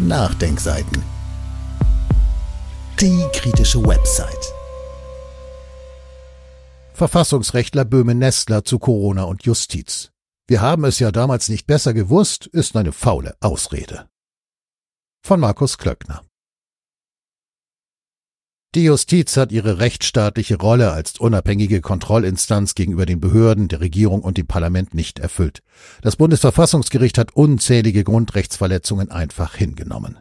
Nachdenkseiten. Die kritische Website. Verfassungsrechtler Böhme-Nestler zu Corona und Justiz. Wir haben es ja damals nicht besser gewusst, ist eine faule Ausrede. Von Markus Klöckner. Die Justiz hat ihre rechtsstaatliche Rolle als unabhängige Kontrollinstanz gegenüber den Behörden, der Regierung und dem Parlament nicht erfüllt. Das Bundesverfassungsgericht hat unzählige Grundrechtsverletzungen einfach hingenommen.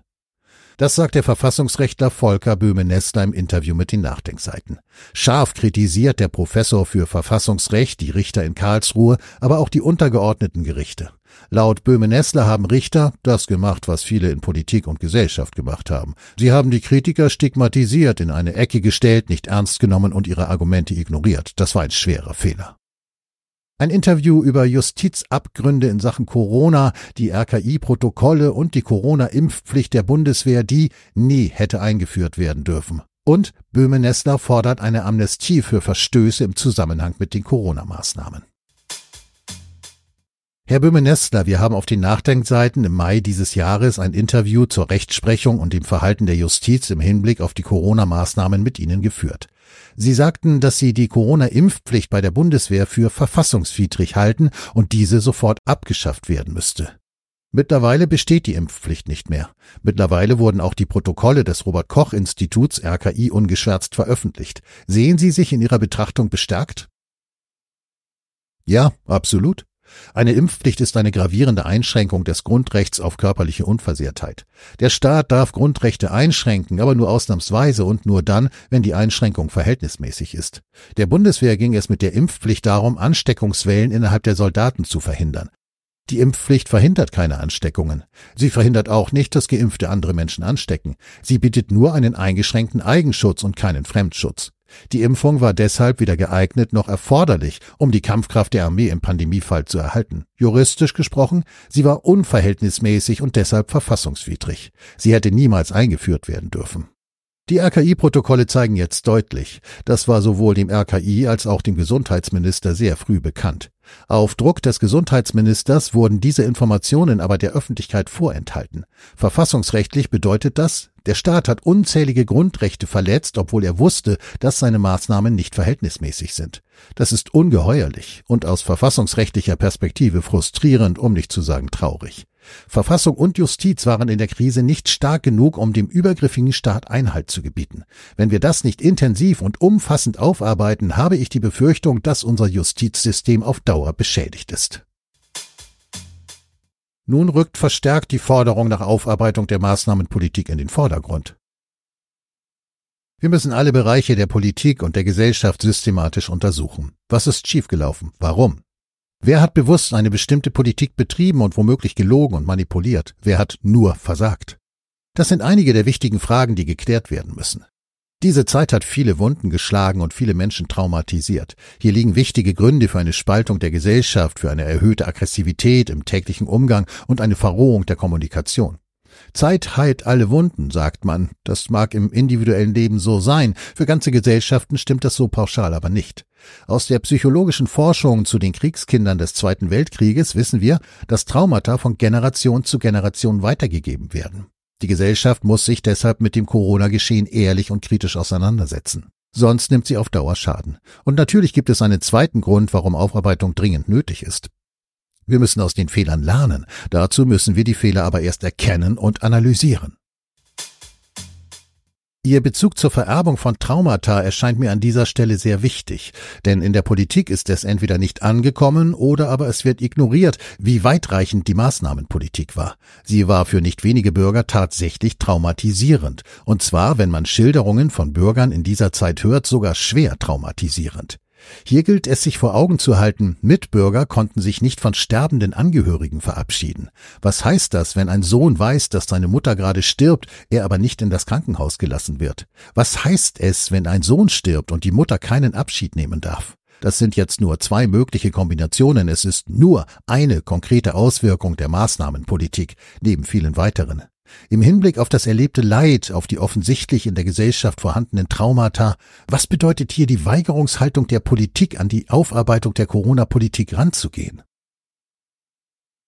Das sagt der Verfassungsrechtler Volker Böhme-Nester im Interview mit den Nachdenkseiten. Scharf kritisiert der Professor für Verfassungsrecht die Richter in Karlsruhe, aber auch die untergeordneten Gerichte. Laut Böhme-Nessler haben Richter das gemacht, was viele in Politik und Gesellschaft gemacht haben. Sie haben die Kritiker stigmatisiert, in eine Ecke gestellt, nicht ernst genommen und ihre Argumente ignoriert. Das war ein schwerer Fehler. Ein Interview über Justizabgründe in Sachen Corona, die RKI-Protokolle und die Corona-Impfpflicht der Bundeswehr, die nie hätte eingeführt werden dürfen. Und Böhme-Nessler fordert eine Amnestie für Verstöße im Zusammenhang mit den Corona-Maßnahmen. Herr Böhme-Nestler, wir haben auf den Nachdenkseiten im Mai dieses Jahres ein Interview zur Rechtsprechung und dem Verhalten der Justiz im Hinblick auf die Corona-Maßnahmen mit Ihnen geführt. Sie sagten, dass Sie die Corona-Impfpflicht bei der Bundeswehr für verfassungswidrig halten und diese sofort abgeschafft werden müsste. Mittlerweile besteht die Impfpflicht nicht mehr. Mittlerweile wurden auch die Protokolle des Robert Koch Instituts RKI ungeschwärzt veröffentlicht. Sehen Sie sich in Ihrer Betrachtung bestärkt? Ja, absolut. Eine Impfpflicht ist eine gravierende Einschränkung des Grundrechts auf körperliche Unversehrtheit. Der Staat darf Grundrechte einschränken, aber nur ausnahmsweise und nur dann, wenn die Einschränkung verhältnismäßig ist. Der Bundeswehr ging es mit der Impfpflicht darum, Ansteckungswellen innerhalb der Soldaten zu verhindern. Die Impfpflicht verhindert keine Ansteckungen. Sie verhindert auch nicht, dass Geimpfte andere Menschen anstecken. Sie bietet nur einen eingeschränkten Eigenschutz und keinen Fremdschutz. Die Impfung war deshalb weder geeignet noch erforderlich, um die Kampfkraft der Armee im Pandemiefall zu erhalten. Juristisch gesprochen, sie war unverhältnismäßig und deshalb verfassungswidrig. Sie hätte niemals eingeführt werden dürfen. Die RKI-Protokolle zeigen jetzt deutlich, das war sowohl dem RKI als auch dem Gesundheitsminister sehr früh bekannt. Auf Druck des Gesundheitsministers wurden diese Informationen aber der Öffentlichkeit vorenthalten. Verfassungsrechtlich bedeutet das, der Staat hat unzählige Grundrechte verletzt, obwohl er wusste, dass seine Maßnahmen nicht verhältnismäßig sind. Das ist ungeheuerlich und aus verfassungsrechtlicher Perspektive frustrierend, um nicht zu sagen traurig. Verfassung und Justiz waren in der Krise nicht stark genug, um dem übergriffigen Staat Einhalt zu gebieten. Wenn wir das nicht intensiv und umfassend aufarbeiten, habe ich die Befürchtung, dass unser Justizsystem auf Dauer beschädigt ist. Nun rückt verstärkt die Forderung nach Aufarbeitung der Maßnahmenpolitik in den Vordergrund. Wir müssen alle Bereiche der Politik und der Gesellschaft systematisch untersuchen. Was ist schiefgelaufen? Warum? Wer hat bewusst eine bestimmte Politik betrieben und womöglich gelogen und manipuliert? Wer hat nur versagt? Das sind einige der wichtigen Fragen, die geklärt werden müssen. Diese Zeit hat viele Wunden geschlagen und viele Menschen traumatisiert. Hier liegen wichtige Gründe für eine Spaltung der Gesellschaft, für eine erhöhte Aggressivität im täglichen Umgang und eine Verrohung der Kommunikation. Zeit heilt alle Wunden, sagt man. Das mag im individuellen Leben so sein, für ganze Gesellschaften stimmt das so pauschal aber nicht. Aus der psychologischen Forschung zu den Kriegskindern des Zweiten Weltkrieges wissen wir, dass Traumata von Generation zu Generation weitergegeben werden. Die Gesellschaft muss sich deshalb mit dem Corona-Geschehen ehrlich und kritisch auseinandersetzen. Sonst nimmt sie auf Dauer Schaden. Und natürlich gibt es einen zweiten Grund, warum Aufarbeitung dringend nötig ist. Wir müssen aus den Fehlern lernen. Dazu müssen wir die Fehler aber erst erkennen und analysieren. Ihr Bezug zur Vererbung von Traumata erscheint mir an dieser Stelle sehr wichtig, denn in der Politik ist es entweder nicht angekommen oder aber es wird ignoriert, wie weitreichend die Maßnahmenpolitik war. Sie war für nicht wenige Bürger tatsächlich traumatisierend, und zwar, wenn man Schilderungen von Bürgern in dieser Zeit hört, sogar schwer traumatisierend. Hier gilt es sich vor Augen zu halten, Mitbürger konnten sich nicht von sterbenden Angehörigen verabschieden. Was heißt das, wenn ein Sohn weiß, dass seine Mutter gerade stirbt, er aber nicht in das Krankenhaus gelassen wird? Was heißt es, wenn ein Sohn stirbt und die Mutter keinen Abschied nehmen darf? Das sind jetzt nur zwei mögliche Kombinationen, es ist nur eine konkrete Auswirkung der Maßnahmenpolitik, neben vielen weiteren. Im Hinblick auf das erlebte Leid, auf die offensichtlich in der Gesellschaft vorhandenen Traumata, was bedeutet hier die Weigerungshaltung der Politik, an die Aufarbeitung der Corona-Politik ranzugehen?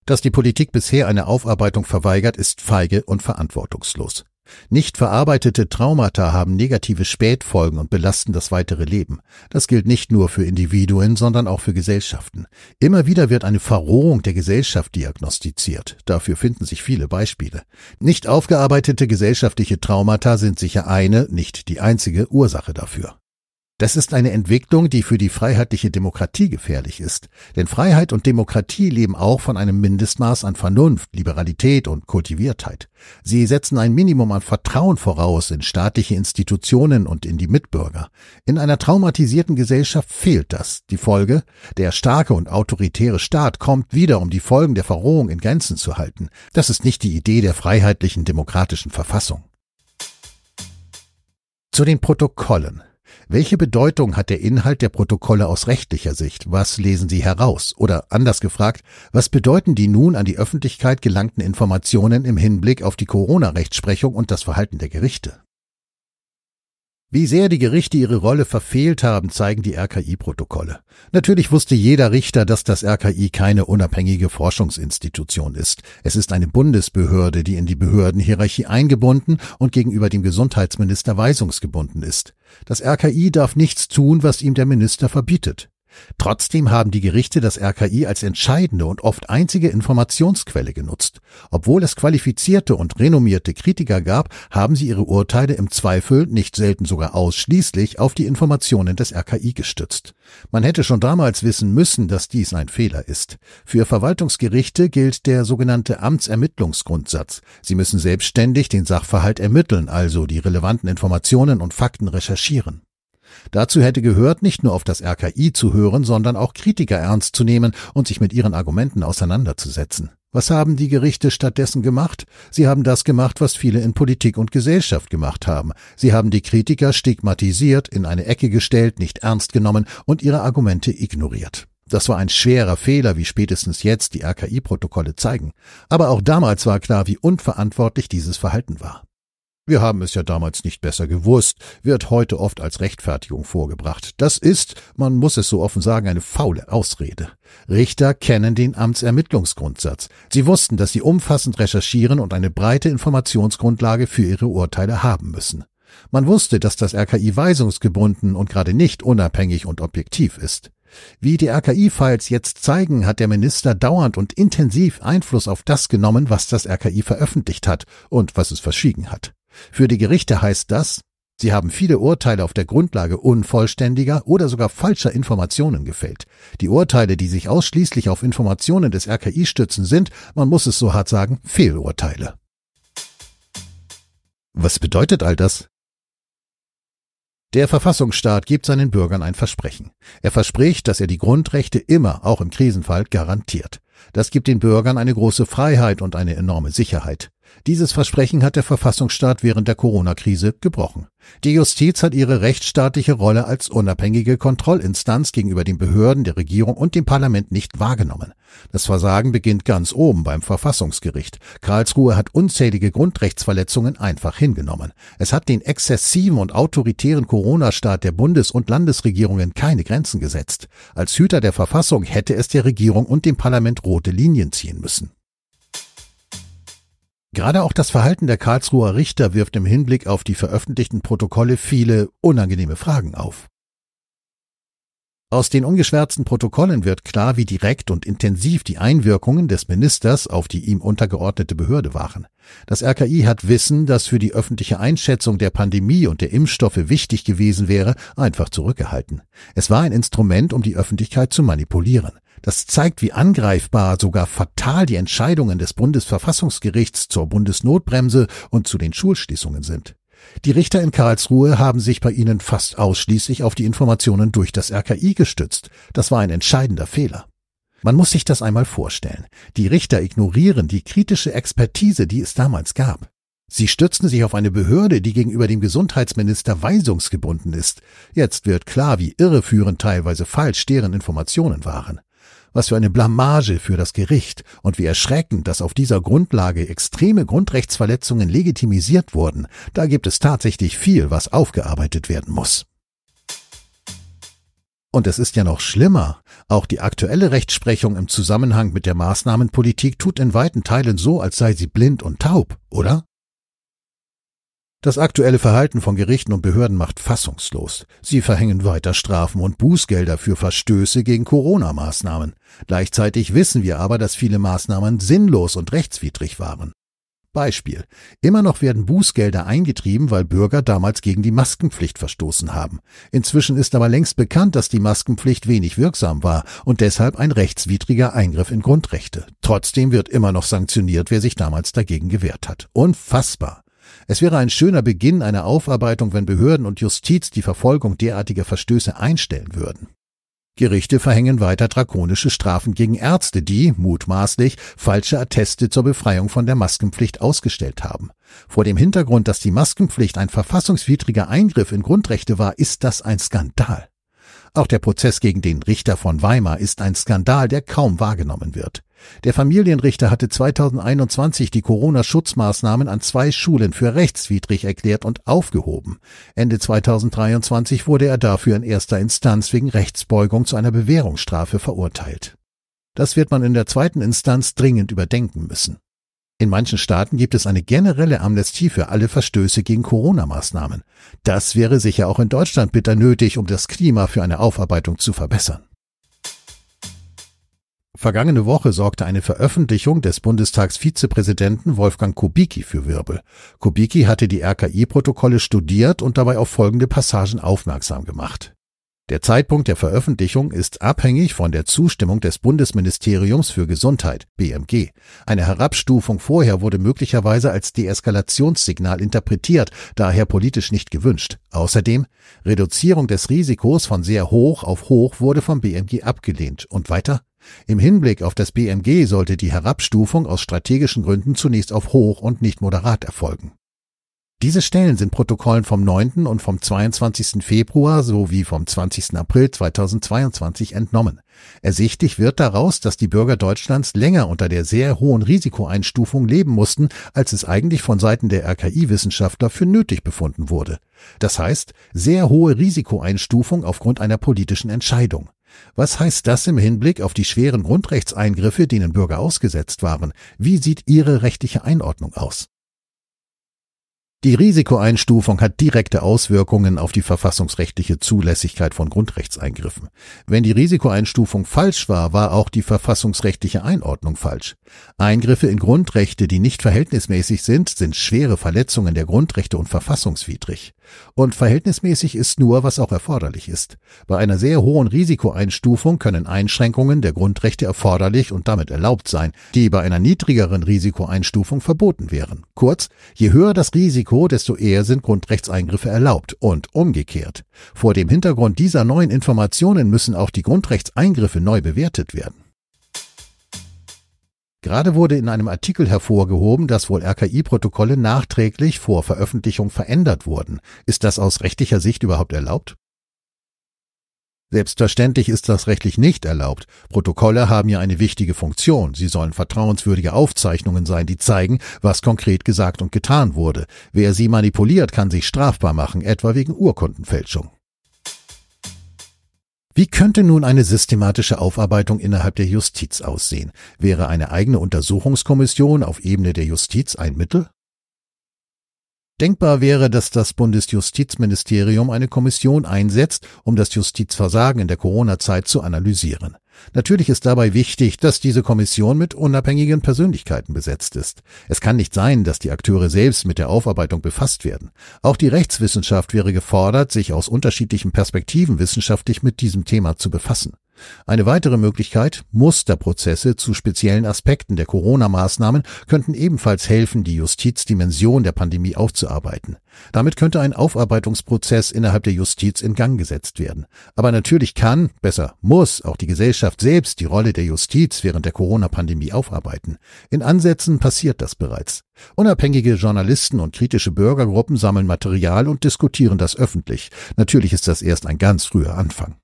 Dass die Politik bisher eine Aufarbeitung verweigert, ist feige und verantwortungslos. Nicht verarbeitete Traumata haben negative Spätfolgen und belasten das weitere Leben. Das gilt nicht nur für Individuen, sondern auch für Gesellschaften. Immer wieder wird eine Verrohung der Gesellschaft diagnostiziert. Dafür finden sich viele Beispiele. Nicht aufgearbeitete gesellschaftliche Traumata sind sicher eine, nicht die einzige Ursache dafür. Das ist eine Entwicklung, die für die freiheitliche Demokratie gefährlich ist. Denn Freiheit und Demokratie leben auch von einem Mindestmaß an Vernunft, Liberalität und Kultiviertheit. Sie setzen ein Minimum an Vertrauen voraus in staatliche Institutionen und in die Mitbürger. In einer traumatisierten Gesellschaft fehlt das. Die Folge? Der starke und autoritäre Staat kommt wieder, um die Folgen der Verrohung in Grenzen zu halten. Das ist nicht die Idee der freiheitlichen demokratischen Verfassung. Zu den Protokollen. Welche Bedeutung hat der Inhalt der Protokolle aus rechtlicher Sicht? Was lesen Sie heraus? Oder anders gefragt, was bedeuten die nun an die Öffentlichkeit gelangten Informationen im Hinblick auf die Corona-Rechtsprechung und das Verhalten der Gerichte? Wie sehr die Gerichte ihre Rolle verfehlt haben, zeigen die RKI-Protokolle. Natürlich wusste jeder Richter, dass das RKI keine unabhängige Forschungsinstitution ist. Es ist eine Bundesbehörde, die in die Behördenhierarchie eingebunden und gegenüber dem Gesundheitsminister weisungsgebunden ist. Das RKI darf nichts tun, was ihm der Minister verbietet. Trotzdem haben die Gerichte das RKI als entscheidende und oft einzige Informationsquelle genutzt. Obwohl es qualifizierte und renommierte Kritiker gab, haben sie ihre Urteile im Zweifel, nicht selten sogar ausschließlich, auf die Informationen des RKI gestützt. Man hätte schon damals wissen müssen, dass dies ein Fehler ist. Für Verwaltungsgerichte gilt der sogenannte Amtsermittlungsgrundsatz. Sie müssen selbstständig den Sachverhalt ermitteln, also die relevanten Informationen und Fakten recherchieren. Dazu hätte gehört, nicht nur auf das RKI zu hören, sondern auch Kritiker ernst zu nehmen und sich mit ihren Argumenten auseinanderzusetzen. Was haben die Gerichte stattdessen gemacht? Sie haben das gemacht, was viele in Politik und Gesellschaft gemacht haben. Sie haben die Kritiker stigmatisiert, in eine Ecke gestellt, nicht ernst genommen und ihre Argumente ignoriert. Das war ein schwerer Fehler, wie spätestens jetzt die RKI-Protokolle zeigen. Aber auch damals war klar, wie unverantwortlich dieses Verhalten war. Wir haben es ja damals nicht besser gewusst, wird heute oft als Rechtfertigung vorgebracht. Das ist, man muss es so offen sagen, eine faule Ausrede. Richter kennen den Amtsermittlungsgrundsatz. Sie wussten, dass sie umfassend recherchieren und eine breite Informationsgrundlage für ihre Urteile haben müssen. Man wusste, dass das RKI weisungsgebunden und gerade nicht unabhängig und objektiv ist. Wie die RKI-Files jetzt zeigen, hat der Minister dauernd und intensiv Einfluss auf das genommen, was das RKI veröffentlicht hat und was es verschwiegen hat. Für die Gerichte heißt das, sie haben viele Urteile auf der Grundlage unvollständiger oder sogar falscher Informationen gefällt. Die Urteile, die sich ausschließlich auf Informationen des RKI stützen, sind, man muss es so hart sagen, Fehlurteile. Was bedeutet all das? Der Verfassungsstaat gibt seinen Bürgern ein Versprechen. Er verspricht, dass er die Grundrechte immer, auch im Krisenfall, garantiert. Das gibt den Bürgern eine große Freiheit und eine enorme Sicherheit. Dieses Versprechen hat der Verfassungsstaat während der Corona-Krise gebrochen. Die Justiz hat ihre rechtsstaatliche Rolle als unabhängige Kontrollinstanz gegenüber den Behörden, der Regierung und dem Parlament nicht wahrgenommen. Das Versagen beginnt ganz oben beim Verfassungsgericht. Karlsruhe hat unzählige Grundrechtsverletzungen einfach hingenommen. Es hat den exzessiven und autoritären Corona-Staat der Bundes- und Landesregierungen keine Grenzen gesetzt. Als Hüter der Verfassung hätte es der Regierung und dem Parlament rote Linien ziehen müssen. Gerade auch das Verhalten der Karlsruher Richter wirft im Hinblick auf die veröffentlichten Protokolle viele unangenehme Fragen auf. Aus den ungeschwärzten Protokollen wird klar, wie direkt und intensiv die Einwirkungen des Ministers auf die ihm untergeordnete Behörde waren. Das RKI hat Wissen, das für die öffentliche Einschätzung der Pandemie und der Impfstoffe wichtig gewesen wäre, einfach zurückgehalten. Es war ein Instrument, um die Öffentlichkeit zu manipulieren. Das zeigt, wie angreifbar, sogar fatal die Entscheidungen des Bundesverfassungsgerichts zur Bundesnotbremse und zu den Schulschließungen sind. Die Richter in Karlsruhe haben sich bei ihnen fast ausschließlich auf die Informationen durch das RKI gestützt. Das war ein entscheidender Fehler. Man muss sich das einmal vorstellen. Die Richter ignorieren die kritische Expertise, die es damals gab. Sie stützen sich auf eine Behörde, die gegenüber dem Gesundheitsminister weisungsgebunden ist. Jetzt wird klar, wie irreführend teilweise falsch deren Informationen waren. Was für eine Blamage für das Gericht und wie erschreckend, dass auf dieser Grundlage extreme Grundrechtsverletzungen legitimisiert wurden. Da gibt es tatsächlich viel, was aufgearbeitet werden muss. Und es ist ja noch schlimmer. Auch die aktuelle Rechtsprechung im Zusammenhang mit der Maßnahmenpolitik tut in weiten Teilen so, als sei sie blind und taub, oder? Das aktuelle Verhalten von Gerichten und Behörden macht fassungslos. Sie verhängen weiter Strafen und Bußgelder für Verstöße gegen Corona-Maßnahmen. Gleichzeitig wissen wir aber, dass viele Maßnahmen sinnlos und rechtswidrig waren. Beispiel. Immer noch werden Bußgelder eingetrieben, weil Bürger damals gegen die Maskenpflicht verstoßen haben. Inzwischen ist aber längst bekannt, dass die Maskenpflicht wenig wirksam war und deshalb ein rechtswidriger Eingriff in Grundrechte. Trotzdem wird immer noch sanktioniert, wer sich damals dagegen gewehrt hat. Unfassbar. Es wäre ein schöner Beginn einer Aufarbeitung, wenn Behörden und Justiz die Verfolgung derartiger Verstöße einstellen würden. Gerichte verhängen weiter drakonische Strafen gegen Ärzte, die, mutmaßlich, falsche Atteste zur Befreiung von der Maskenpflicht ausgestellt haben. Vor dem Hintergrund, dass die Maskenpflicht ein verfassungswidriger Eingriff in Grundrechte war, ist das ein Skandal. Auch der Prozess gegen den Richter von Weimar ist ein Skandal, der kaum wahrgenommen wird. Der Familienrichter hatte 2021 die Corona-Schutzmaßnahmen an zwei Schulen für rechtswidrig erklärt und aufgehoben. Ende 2023 wurde er dafür in erster Instanz wegen Rechtsbeugung zu einer Bewährungsstrafe verurteilt. Das wird man in der zweiten Instanz dringend überdenken müssen. In manchen Staaten gibt es eine generelle Amnestie für alle Verstöße gegen Corona-Maßnahmen. Das wäre sicher auch in Deutschland bitter nötig, um das Klima für eine Aufarbeitung zu verbessern. Vergangene Woche sorgte eine Veröffentlichung des Bundestagsvizepräsidenten Wolfgang Kubicki für Wirbel. Kubicki hatte die RKI-Protokolle studiert und dabei auf folgende Passagen aufmerksam gemacht. Der Zeitpunkt der Veröffentlichung ist abhängig von der Zustimmung des Bundesministeriums für Gesundheit, BMG. Eine Herabstufung vorher wurde möglicherweise als Deeskalationssignal interpretiert, daher politisch nicht gewünscht. Außerdem, Reduzierung des Risikos von sehr hoch auf hoch wurde vom BMG abgelehnt. Und weiter? Im Hinblick auf das BMG sollte die Herabstufung aus strategischen Gründen zunächst auf hoch und nicht moderat erfolgen. Diese Stellen sind Protokollen vom 9. und vom 22. Februar sowie vom 20. April 2022 entnommen. Ersichtlich wird daraus, dass die Bürger Deutschlands länger unter der sehr hohen Risikoeinstufung leben mussten, als es eigentlich von Seiten der RKI-Wissenschaftler für nötig befunden wurde. Das heißt, sehr hohe Risikoeinstufung aufgrund einer politischen Entscheidung. Was heißt das im Hinblick auf die schweren Grundrechtseingriffe, denen Bürger ausgesetzt waren? Wie sieht Ihre rechtliche Einordnung aus? Die Risikoeinstufung hat direkte Auswirkungen auf die verfassungsrechtliche Zulässigkeit von Grundrechtseingriffen. Wenn die Risikoeinstufung falsch war, war auch die verfassungsrechtliche Einordnung falsch. Eingriffe in Grundrechte, die nicht verhältnismäßig sind, sind schwere Verletzungen der Grundrechte und verfassungswidrig. Und verhältnismäßig ist nur, was auch erforderlich ist. Bei einer sehr hohen Risikoeinstufung können Einschränkungen der Grundrechte erforderlich und damit erlaubt sein, die bei einer niedrigeren Risikoeinstufung verboten wären. Kurz, je höher das Risiko, desto eher sind Grundrechtseingriffe erlaubt und umgekehrt. Vor dem Hintergrund dieser neuen Informationen müssen auch die Grundrechtseingriffe neu bewertet werden. Gerade wurde in einem Artikel hervorgehoben, dass wohl RKI-Protokolle nachträglich vor Veröffentlichung verändert wurden. Ist das aus rechtlicher Sicht überhaupt erlaubt? Selbstverständlich ist das rechtlich nicht erlaubt. Protokolle haben ja eine wichtige Funktion. Sie sollen vertrauenswürdige Aufzeichnungen sein, die zeigen, was konkret gesagt und getan wurde. Wer sie manipuliert, kann sich strafbar machen, etwa wegen Urkundenfälschung. Wie könnte nun eine systematische Aufarbeitung innerhalb der Justiz aussehen? Wäre eine eigene Untersuchungskommission auf Ebene der Justiz ein Mittel? Denkbar wäre, dass das Bundesjustizministerium eine Kommission einsetzt, um das Justizversagen in der Corona-Zeit zu analysieren. Natürlich ist dabei wichtig, dass diese Kommission mit unabhängigen Persönlichkeiten besetzt ist. Es kann nicht sein, dass die Akteure selbst mit der Aufarbeitung befasst werden. Auch die Rechtswissenschaft wäre gefordert, sich aus unterschiedlichen Perspektiven wissenschaftlich mit diesem Thema zu befassen. Eine weitere Möglichkeit, Musterprozesse zu speziellen Aspekten der Corona-Maßnahmen könnten ebenfalls helfen, die Justizdimension der Pandemie aufzuarbeiten. Damit könnte ein Aufarbeitungsprozess innerhalb der Justiz in Gang gesetzt werden. Aber natürlich kann, besser muss, auch die Gesellschaft selbst die Rolle der Justiz während der Corona-Pandemie aufarbeiten. In Ansätzen passiert das bereits. Unabhängige Journalisten und kritische Bürgergruppen sammeln Material und diskutieren das öffentlich. Natürlich ist das erst ein ganz früher Anfang.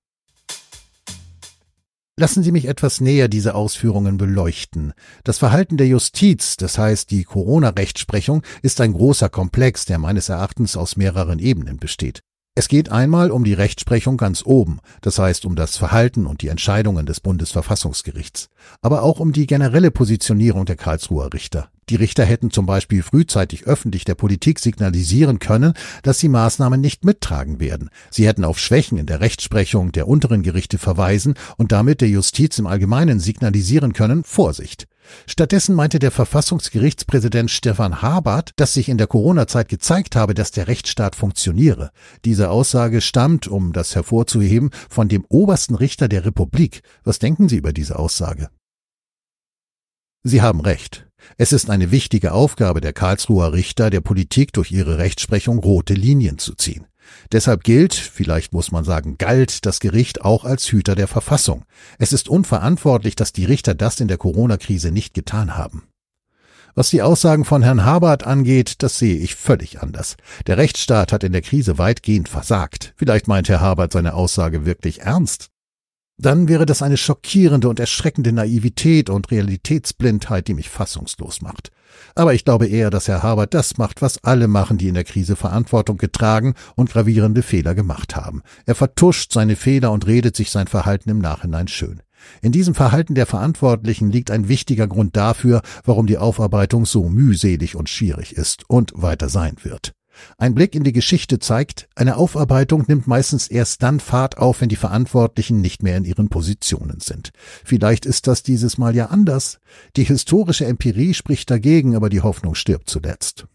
Lassen Sie mich etwas näher diese Ausführungen beleuchten. Das Verhalten der Justiz, das heißt die Corona-Rechtsprechung, ist ein großer Komplex, der meines Erachtens aus mehreren Ebenen besteht. Es geht einmal um die Rechtsprechung ganz oben, das heißt um das Verhalten und die Entscheidungen des Bundesverfassungsgerichts, aber auch um die generelle Positionierung der Karlsruher Richter. Die Richter hätten zum Beispiel frühzeitig öffentlich der Politik signalisieren können, dass sie Maßnahmen nicht mittragen werden. Sie hätten auf Schwächen in der Rechtsprechung der unteren Gerichte verweisen und damit der Justiz im Allgemeinen signalisieren können, Vorsicht. Stattdessen meinte der Verfassungsgerichtspräsident Stefan Habart, dass sich in der Corona-Zeit gezeigt habe, dass der Rechtsstaat funktioniere. Diese Aussage stammt, um das hervorzuheben, von dem obersten Richter der Republik. Was denken Sie über diese Aussage? Sie haben recht. Es ist eine wichtige Aufgabe der Karlsruher Richter, der Politik durch ihre Rechtsprechung rote Linien zu ziehen. Deshalb gilt, vielleicht muss man sagen, galt das Gericht auch als Hüter der Verfassung. Es ist unverantwortlich, dass die Richter das in der Corona-Krise nicht getan haben. Was die Aussagen von Herrn Habert angeht, das sehe ich völlig anders. Der Rechtsstaat hat in der Krise weitgehend versagt. Vielleicht meint Herr Habert seine Aussage wirklich ernst. Dann wäre das eine schockierende und erschreckende Naivität und Realitätsblindheit, die mich fassungslos macht. Aber ich glaube eher, dass Herr Harvard das macht, was alle machen, die in der Krise Verantwortung getragen und gravierende Fehler gemacht haben. Er vertuscht seine Fehler und redet sich sein Verhalten im Nachhinein schön. In diesem Verhalten der Verantwortlichen liegt ein wichtiger Grund dafür, warum die Aufarbeitung so mühselig und schwierig ist und weiter sein wird. Ein Blick in die Geschichte zeigt, eine Aufarbeitung nimmt meistens erst dann Fahrt auf, wenn die Verantwortlichen nicht mehr in ihren Positionen sind. Vielleicht ist das dieses Mal ja anders. Die historische Empirie spricht dagegen, aber die Hoffnung stirbt zuletzt.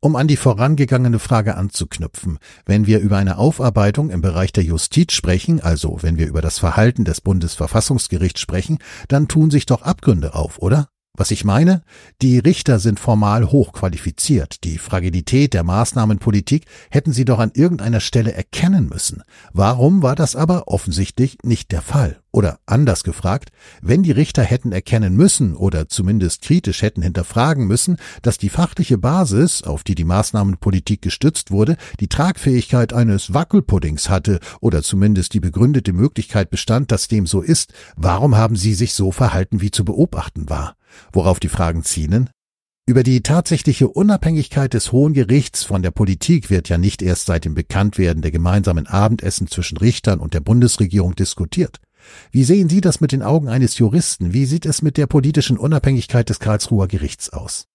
Um an die vorangegangene Frage anzuknüpfen, wenn wir über eine Aufarbeitung im Bereich der Justiz sprechen, also wenn wir über das Verhalten des Bundesverfassungsgerichts sprechen, dann tun sich doch Abgründe auf, oder? Was ich meine? Die Richter sind formal hochqualifiziert. Die Fragilität der Maßnahmenpolitik hätten sie doch an irgendeiner Stelle erkennen müssen. Warum war das aber offensichtlich nicht der Fall? Oder anders gefragt, wenn die Richter hätten erkennen müssen oder zumindest kritisch hätten hinterfragen müssen, dass die fachliche Basis, auf die die Maßnahmenpolitik gestützt wurde, die Tragfähigkeit eines Wackelpuddings hatte oder zumindest die begründete Möglichkeit bestand, dass dem so ist, warum haben sie sich so verhalten, wie zu beobachten war? worauf die Fragen zielen. Über die tatsächliche Unabhängigkeit des Hohen Gerichts von der Politik wird ja nicht erst seit dem Bekanntwerden der gemeinsamen Abendessen zwischen Richtern und der Bundesregierung diskutiert. Wie sehen Sie das mit den Augen eines Juristen? Wie sieht es mit der politischen Unabhängigkeit des Karlsruher Gerichts aus?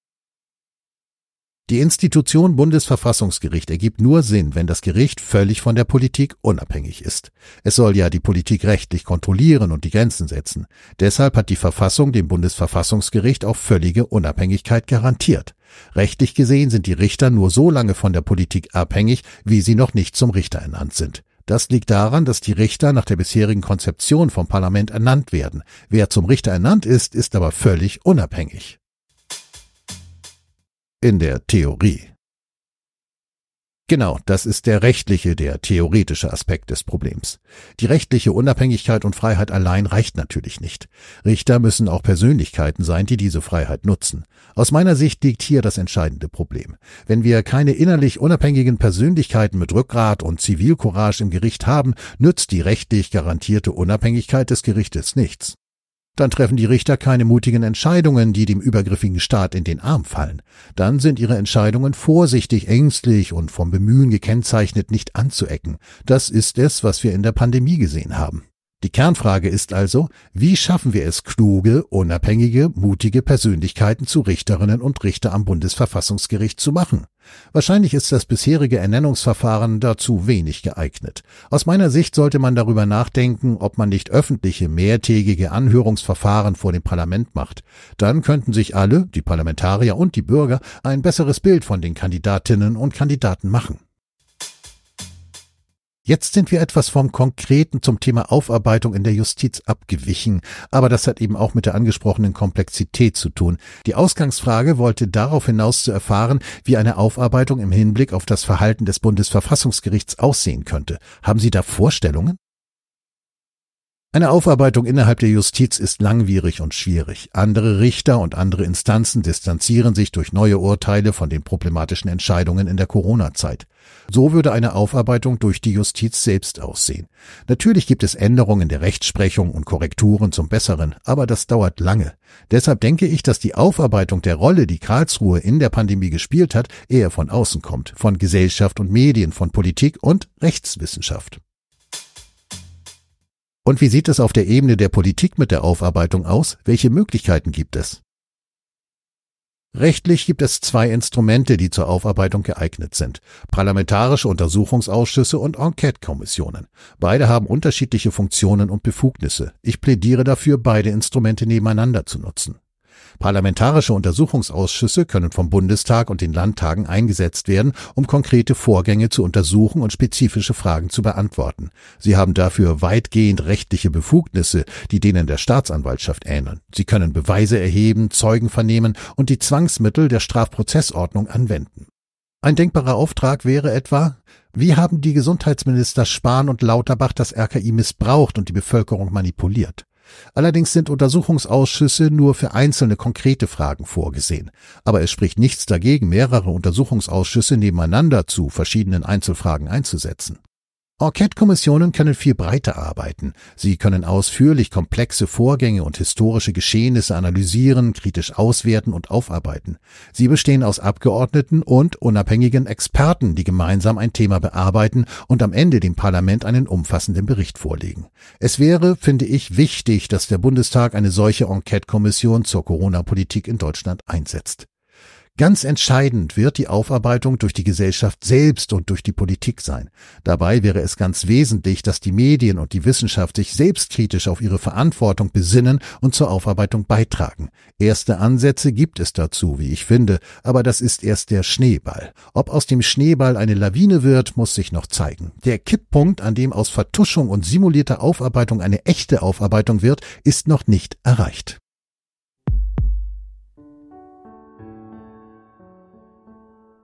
Die Institution Bundesverfassungsgericht ergibt nur Sinn, wenn das Gericht völlig von der Politik unabhängig ist. Es soll ja die Politik rechtlich kontrollieren und die Grenzen setzen. Deshalb hat die Verfassung dem Bundesverfassungsgericht auch völlige Unabhängigkeit garantiert. Rechtlich gesehen sind die Richter nur so lange von der Politik abhängig, wie sie noch nicht zum Richter ernannt sind. Das liegt daran, dass die Richter nach der bisherigen Konzeption vom Parlament ernannt werden. Wer zum Richter ernannt ist, ist aber völlig unabhängig in der Theorie. Genau, das ist der rechtliche, der theoretische Aspekt des Problems. Die rechtliche Unabhängigkeit und Freiheit allein reicht natürlich nicht. Richter müssen auch Persönlichkeiten sein, die diese Freiheit nutzen. Aus meiner Sicht liegt hier das entscheidende Problem. Wenn wir keine innerlich unabhängigen Persönlichkeiten mit Rückgrat und Zivilcourage im Gericht haben, nützt die rechtlich garantierte Unabhängigkeit des Gerichtes nichts. Dann treffen die Richter keine mutigen Entscheidungen, die dem übergriffigen Staat in den Arm fallen. Dann sind ihre Entscheidungen vorsichtig, ängstlich und vom Bemühen gekennzeichnet, nicht anzuecken. Das ist es, was wir in der Pandemie gesehen haben. Die Kernfrage ist also, wie schaffen wir es, kluge, unabhängige, mutige Persönlichkeiten zu Richterinnen und Richter am Bundesverfassungsgericht zu machen? Wahrscheinlich ist das bisherige Ernennungsverfahren dazu wenig geeignet. Aus meiner Sicht sollte man darüber nachdenken, ob man nicht öffentliche mehrtägige Anhörungsverfahren vor dem Parlament macht. Dann könnten sich alle, die Parlamentarier und die Bürger, ein besseres Bild von den Kandidatinnen und Kandidaten machen. Jetzt sind wir etwas vom Konkreten zum Thema Aufarbeitung in der Justiz abgewichen, aber das hat eben auch mit der angesprochenen Komplexität zu tun. Die Ausgangsfrage wollte darauf hinaus zu erfahren, wie eine Aufarbeitung im Hinblick auf das Verhalten des Bundesverfassungsgerichts aussehen könnte. Haben Sie da Vorstellungen? Eine Aufarbeitung innerhalb der Justiz ist langwierig und schwierig. Andere Richter und andere Instanzen distanzieren sich durch neue Urteile von den problematischen Entscheidungen in der Corona-Zeit. So würde eine Aufarbeitung durch die Justiz selbst aussehen. Natürlich gibt es Änderungen der Rechtsprechung und Korrekturen zum Besseren, aber das dauert lange. Deshalb denke ich, dass die Aufarbeitung der Rolle, die Karlsruhe in der Pandemie gespielt hat, eher von außen kommt, von Gesellschaft und Medien, von Politik und Rechtswissenschaft. Und wie sieht es auf der Ebene der Politik mit der Aufarbeitung aus? Welche Möglichkeiten gibt es? Rechtlich gibt es zwei Instrumente, die zur Aufarbeitung geeignet sind. Parlamentarische Untersuchungsausschüsse und Enquete-Kommissionen. Beide haben unterschiedliche Funktionen und Befugnisse. Ich plädiere dafür, beide Instrumente nebeneinander zu nutzen. Parlamentarische Untersuchungsausschüsse können vom Bundestag und den Landtagen eingesetzt werden, um konkrete Vorgänge zu untersuchen und spezifische Fragen zu beantworten. Sie haben dafür weitgehend rechtliche Befugnisse, die denen der Staatsanwaltschaft ähneln. Sie können Beweise erheben, Zeugen vernehmen und die Zwangsmittel der Strafprozessordnung anwenden. Ein denkbarer Auftrag wäre etwa, wie haben die Gesundheitsminister Spahn und Lauterbach das RKI missbraucht und die Bevölkerung manipuliert? Allerdings sind Untersuchungsausschüsse nur für einzelne konkrete Fragen vorgesehen. Aber es spricht nichts dagegen, mehrere Untersuchungsausschüsse nebeneinander zu verschiedenen Einzelfragen einzusetzen. Enquete-Kommissionen können viel breiter arbeiten. Sie können ausführlich komplexe Vorgänge und historische Geschehnisse analysieren, kritisch auswerten und aufarbeiten. Sie bestehen aus Abgeordneten und unabhängigen Experten, die gemeinsam ein Thema bearbeiten und am Ende dem Parlament einen umfassenden Bericht vorlegen. Es wäre, finde ich, wichtig, dass der Bundestag eine solche Enquete-Kommission zur Corona-Politik in Deutschland einsetzt. Ganz entscheidend wird die Aufarbeitung durch die Gesellschaft selbst und durch die Politik sein. Dabei wäre es ganz wesentlich, dass die Medien und die Wissenschaft sich selbstkritisch auf ihre Verantwortung besinnen und zur Aufarbeitung beitragen. Erste Ansätze gibt es dazu, wie ich finde, aber das ist erst der Schneeball. Ob aus dem Schneeball eine Lawine wird, muss sich noch zeigen. Der Kipppunkt, an dem aus Vertuschung und simulierter Aufarbeitung eine echte Aufarbeitung wird, ist noch nicht erreicht.